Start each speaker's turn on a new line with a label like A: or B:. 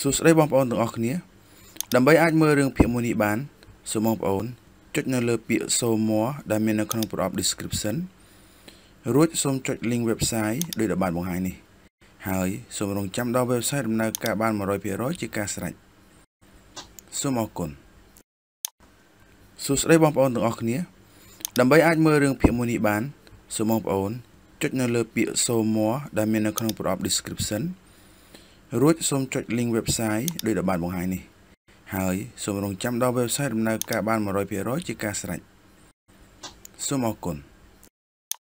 A: សួស្តីបងប្អូនទាំងអស់គ្នាដើម្បីអាចមើលរឿងភាគមួយនេះបានសូមបងប្អូនចុចនៅលើ ពាក្យសូម័រដែលមាននៅក្នុងប្រអប់ description រួចសូមចុច link website ដោយដែលបាន បង្ហាញនេះ ហើយសូមរងចាំដល់ website ដំណើរការបាន100%ជាការស្រេចសូមអរគុណសួស្តីបងប្អូនទាំងអស់គ្នា ដើម្បីអាចមើលរឿងភាគមួយនេះបានសូមបងប្អូនចុចនៅលើពាក្យសូម័រដែលមាននៅក្នុងប្រអប់ description រួចសូមចុច link website ដូចដែលបានបង្ហាញនេះ ហើយសូមរងចាំដល់ website ដំណើរការបាន100%ជាការស្រេចសូមអរគុណ